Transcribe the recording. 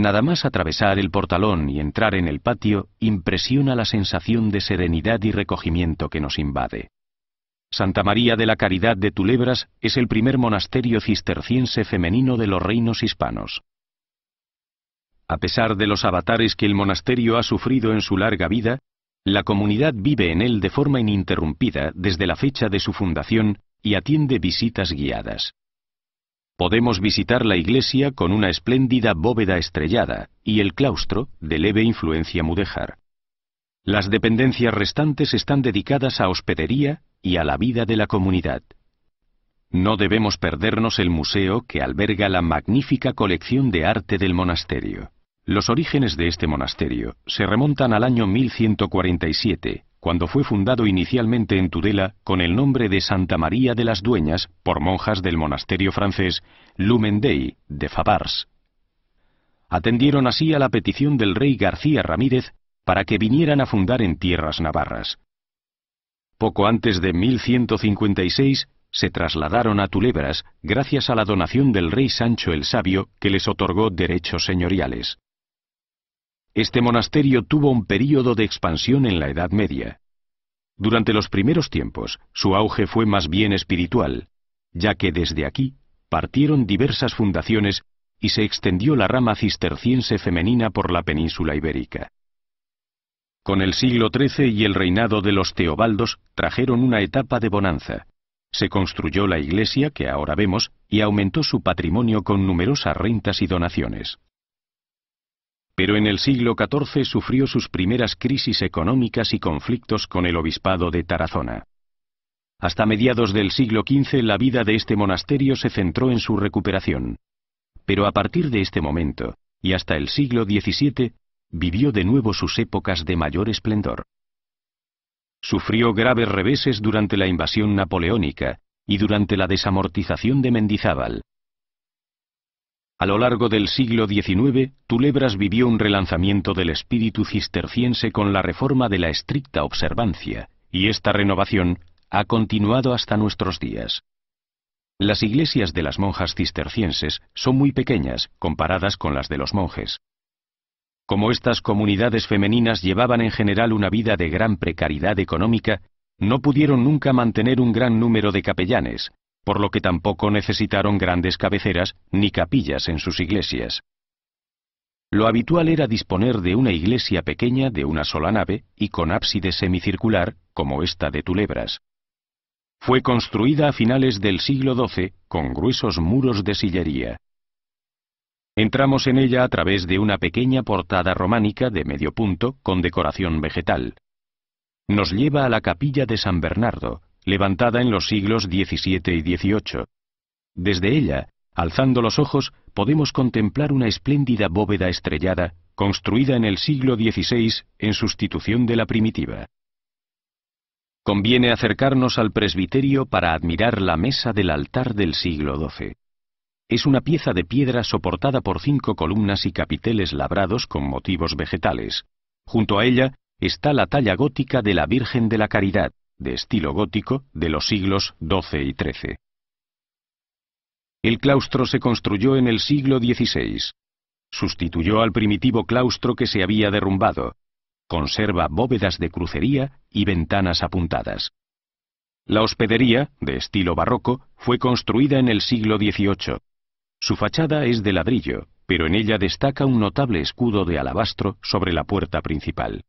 Nada más atravesar el portalón y entrar en el patio impresiona la sensación de serenidad y recogimiento que nos invade. Santa María de la Caridad de Tulebras es el primer monasterio cisterciense femenino de los reinos hispanos. A pesar de los avatares que el monasterio ha sufrido en su larga vida, la comunidad vive en él de forma ininterrumpida desde la fecha de su fundación y atiende visitas guiadas. Podemos visitar la iglesia con una espléndida bóveda estrellada y el claustro de leve influencia mudéjar. Las dependencias restantes están dedicadas a hospedería y a la vida de la comunidad. No debemos perdernos el museo que alberga la magnífica colección de arte del monasterio. Los orígenes de este monasterio se remontan al año 1147, cuando fue fundado inicialmente en Tudela con el nombre de Santa María de las Dueñas por monjas del monasterio francés Lumen de Favars. Atendieron así a la petición del rey García Ramírez para que vinieran a fundar en tierras navarras. Poco antes de 1156 se trasladaron a Tulebras gracias a la donación del rey Sancho el Sabio que les otorgó derechos señoriales. Este monasterio tuvo un período de expansión en la Edad Media. Durante los primeros tiempos, su auge fue más bien espiritual, ya que desde aquí partieron diversas fundaciones y se extendió la rama cisterciense femenina por la península ibérica. Con el siglo XIII y el reinado de los Teobaldos trajeron una etapa de bonanza. Se construyó la iglesia que ahora vemos y aumentó su patrimonio con numerosas rentas y donaciones. Pero en el siglo XIV sufrió sus primeras crisis económicas y conflictos con el obispado de Tarazona. Hasta mediados del siglo XV la vida de este monasterio se centró en su recuperación. Pero a partir de este momento, y hasta el siglo XVII, vivió de nuevo sus épocas de mayor esplendor. Sufrió graves reveses durante la invasión napoleónica y durante la desamortización de Mendizábal, a lo largo del siglo XIX, Tulebras vivió un relanzamiento del espíritu cisterciense con la reforma de la estricta observancia, y esta renovación ha continuado hasta nuestros días. Las iglesias de las monjas cistercienses son muy pequeñas comparadas con las de los monjes. Como estas comunidades femeninas llevaban en general una vida de gran precariedad económica, no pudieron nunca mantener un gran número de capellanes, por lo que tampoco necesitaron grandes cabeceras ni capillas en sus iglesias. Lo habitual era disponer de una iglesia pequeña de una sola nave y con ábside semicircular, como esta de Tulebras. Fue construida a finales del siglo XII con gruesos muros de sillería. Entramos en ella a través de una pequeña portada románica de medio punto con decoración vegetal. Nos lleva a la capilla de San Bernardo, levantada en los siglos XVII y XVIII. Desde ella, alzando los ojos, podemos contemplar una espléndida bóveda estrellada, construida en el siglo XVI, en sustitución de la primitiva. Conviene acercarnos al presbiterio para admirar la mesa del altar del siglo XII. Es una pieza de piedra soportada por cinco columnas y capiteles labrados con motivos vegetales. Junto a ella está la talla gótica de la Virgen de la Caridad, de estilo gótico, de los siglos XII y XIII. El claustro se construyó en el siglo XVI. Sustituyó al primitivo claustro que se había derrumbado. Conserva bóvedas de crucería y ventanas apuntadas. La hospedería, de estilo barroco, fue construida en el siglo XVIII. Su fachada es de ladrillo, pero en ella destaca un notable escudo de alabastro sobre la puerta principal.